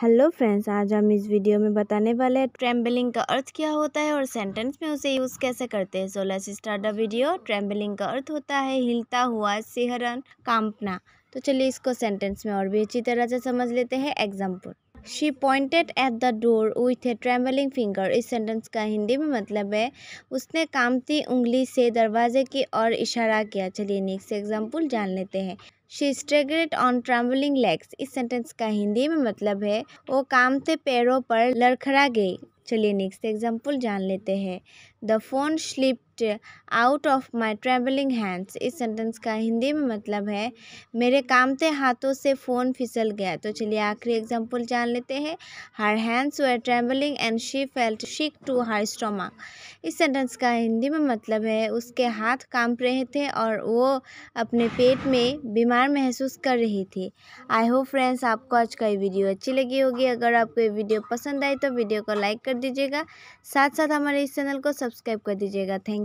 hello friends आज हम इस वीडियो में बताने वाले हैं ट्रैम्बलिंग का अर्थ क्या होता है और सेंटेंस में उसे यूज़ कैसे करते हैं सोलह से स्टार्ट वीडियो ट्रैम्बलिंग का अर्थ होता है हिलता हुआ सिहरन कांपना तो चलिए इसको सेंटेंस में और भी अच्छी तरह से समझ लेते हैं example she pointed at the door with a travelling finger इस सेंटेंस का हिंदी में मतलब है उसने कामती उंगली से दरवाजे की ओर इशारा किया चलिए नेक्स्ट एग्जाम्पल जान लेते हैं she staggered on travelling legs इस सेंटेंस का हिंदी में मतलब है वो कामते पैरों पर लड़खड़ा गई चलिए नेक्स्ट एग्जाम्पल जान लेते हैं the phone slip out of my travelling hands इस सेंटेंस का हिंदी में मतलब है मेरे कामते हाथों से फ़ोन फिसल गया तो चलिए आखिरी एग्जाम्पल जान लेते हैं her hands were travelling and she felt sick to her stomach इस सेंटेंस का हिंदी में मतलब है उसके हाथ कांप रहे थे और वो अपने पेट में बीमार महसूस कर रही थी आई होप फ्रेंड्स आपको आज का ये वीडियो अच्छी लगी होगी अगर आपको ये वीडियो पसंद आई तो वीडियो को लाइक कर दीजिएगा साथ साथ हमारे इस चैनल को सब्सक्राइब कर दीजिएगा थैंक